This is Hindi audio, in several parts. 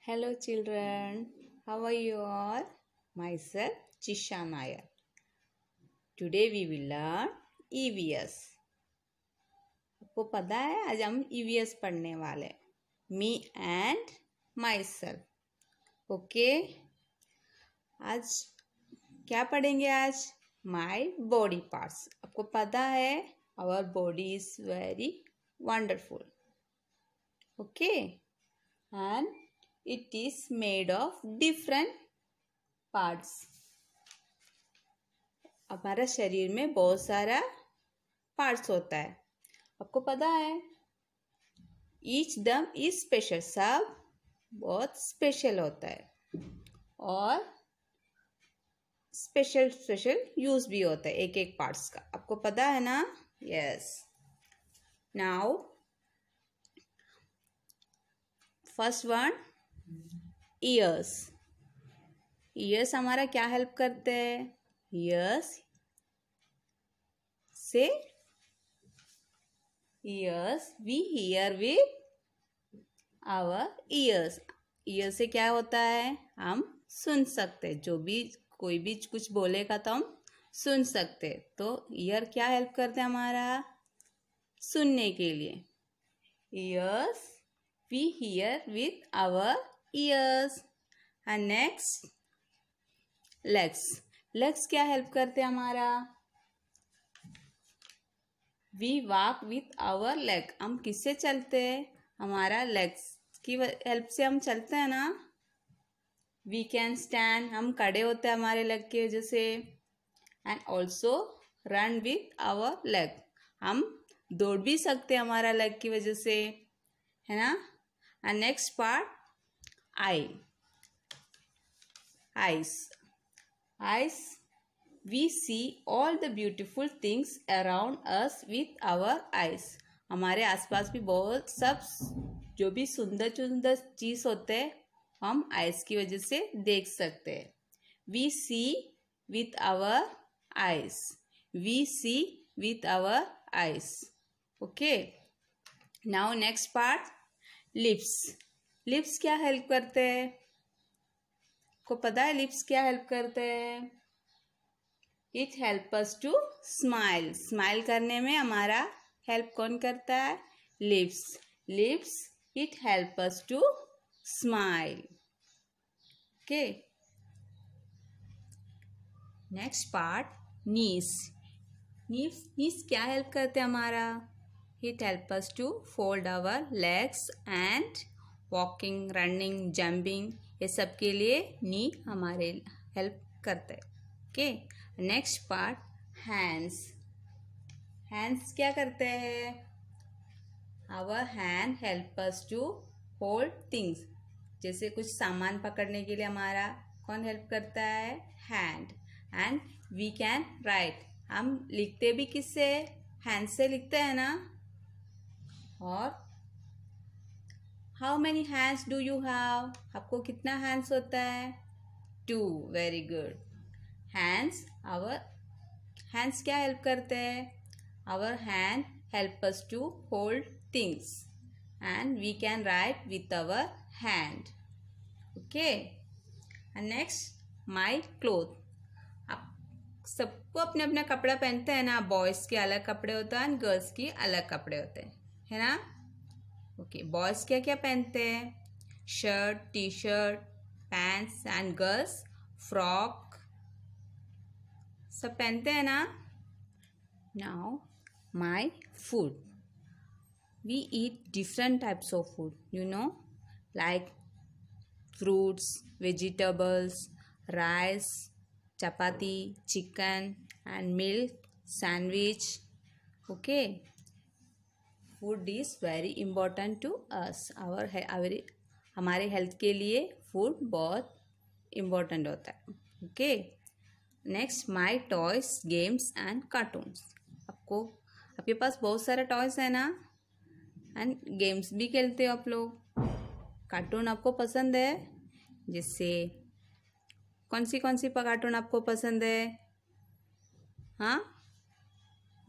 Hello children, how are you all? Myself Chisha Nair. Today we will learn EVS. आपको पता है आज हम EVS पढ़ने वाले me and myself okay आज क्या पढ़ेंगे आज माई बॉडी पार्ट्स आपको पता है our body is very wonderful okay and it is made of different parts हमारा शरीर में बहुत सारा पार्ट्स होता है आपको पता है ईच दम इज स्पेशल सब बहुत स्पेशल होता है और स्पेशल स्पेशल यूज़ भी होता है एक एक पार्ट्स का आपको पता है ना yes now first one ears ears हमारा क्या हेल्प करते हैं ईयर्स से ears we hear with our ears ear से क्या होता है हम सुन सकते हैं जो भी कोई भी कुछ बोलेगा तो हम सुन सकते तो ईयर क्या हेल्प करते हैं हमारा सुनने के लिए ears we hear with our ears and next legs legs क्या हेल्प करते हैं हमारा we walk with our leg हम किससे चलते हैं हमारा लेग्स की हेल्प से हम चलते हैं ना वी कैन स्टैंड हम खड़े होते हैं हमारे लेग की वजह से and also run with our leg हम दौड़ भी सकते हैं हमारा लेग की वजह से है ना and next part eye eyes eyes we see all the beautiful things around us with our eyes हमारे आसपास भी बहुत सब जो भी सुंदर सुंदर चीज़ होते हैं हम आइज की वजह से देख सकते हैं we see with our eyes we see with our eyes okay now next part lips lips क्या हेल्प करते हैं को पता है लिप्स क्या हेल्प करते हैं it help us to smile smile करने में हमारा हेल्प कौन करता है lips lips it help us to smile okay next part knees knees knees क्या हेल्प करते हैं हमारा it help us to fold our legs and walking running jumping ये सब के लिए नी हमारे हेल्प करते हैं okay next part hands hands क्या करते हैं our hand help us to hold things जैसे कुछ सामान पकड़ने के लिए हमारा कौन हेल्प करता है hand and we can write हम लिखते भी किससे हैंड से लिखते हैं ना और how many hands do you have आपको कितना हैंड्स होता है two very good hands our hands क्या हेल्प करते हैं our hand help us to hold things and we can write with our hand okay and next my cloth आप सबको अपने अपना कपड़ा पहनते हैं ना बॉयज़ के अलग कपड़े होते हैं एंड गर्ल्स के अलग कपड़े होते हैं है ना ओके okay, बॉयज़ क्या क्या पहनते हैं shirt T shirt pants and girls frock सब पहनते हैं ना now my food we eat different types of food you know like fruits vegetables rice chapati chicken and milk sandwich okay food is very important to us our our हमारे हेल्थ के लिए फूड बहुत इम्पोर्टेंट होता है okay next my toys games and cartoons आपको आपके पास बहुत सारे टॉयस हैं ना एंड गेम्स भी खेलते हो आप लोग कार्टून आपको पसंद है जिससे कौन सी कौन सी कार्टून आपको पसंद है हाँ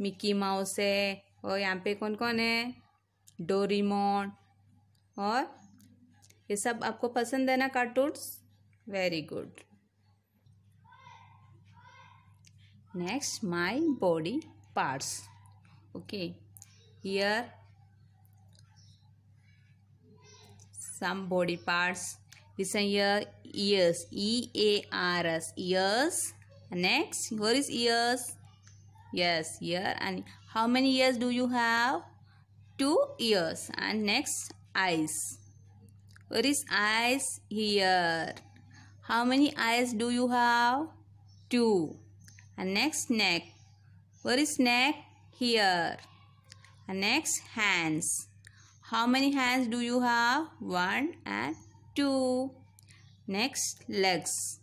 मिकी माउस है और यहाँ पे कौन कौन है डोरीमोन और ये सब आपको पसंद है ना cartoons very good next my body parts okay here some body parts. Listen here, ears, E-A-R-S, ears. Next, where is ears. Yes, ear. And how many ears do you have? Two ears. And next, eyes. Where is eyes? Here. How many eyes do you have? Two. And next, neck. Where is neck? Here. And next, hands. How many hands do you have? One and two. Next, legs.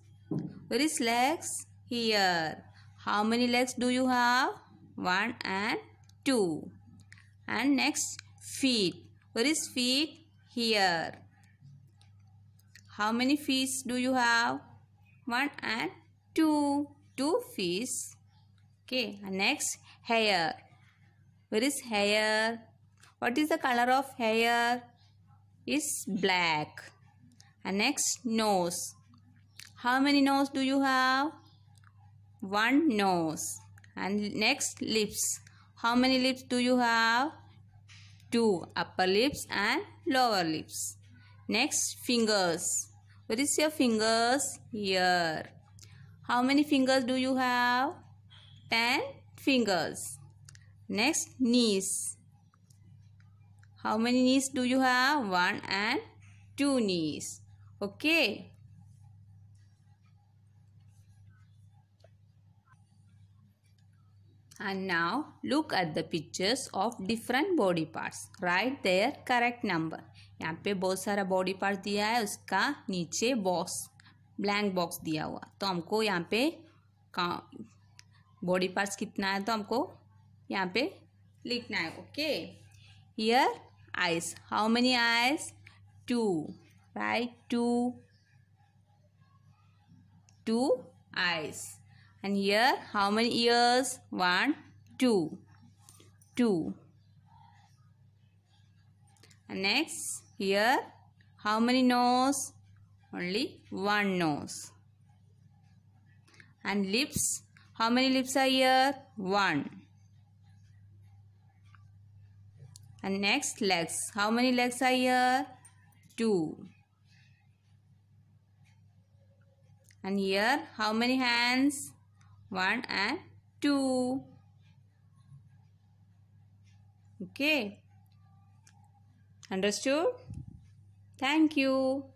Where is legs? Here. How many legs do you have? One and two. And next, feet. Where is feet? Here. How many feet do you have? One and two. Two feet. Okay. And next, hair. Where is hair? what is the color of hair is black and next nose how many nose do you have one nose and next lips how many lips do you have two upper lips and lower lips next fingers where is your fingers here how many fingers do you have 10 fingers next knees how many knees do you have one and two knees okay and now look at the pictures of different body parts write their correct number यहाँ पे बहुत सारा बॉडी पार्ट दिया है उसका नीचे बॉक्स ब्लैंक बॉक्स दिया हुआ तो हमको यहाँ पे बॉडी पार्ट्स कितना है तो हमको यहाँ पे लिखना है okay here eyes. How many eyes? Two. Right? Two. Two eyes. And here, how many ears? One, two. Two. And next, here, how many nose? Only one nose. And lips, how many lips are here? One. and next legs how many legs are here two and here how many hands one and two okay understood thank you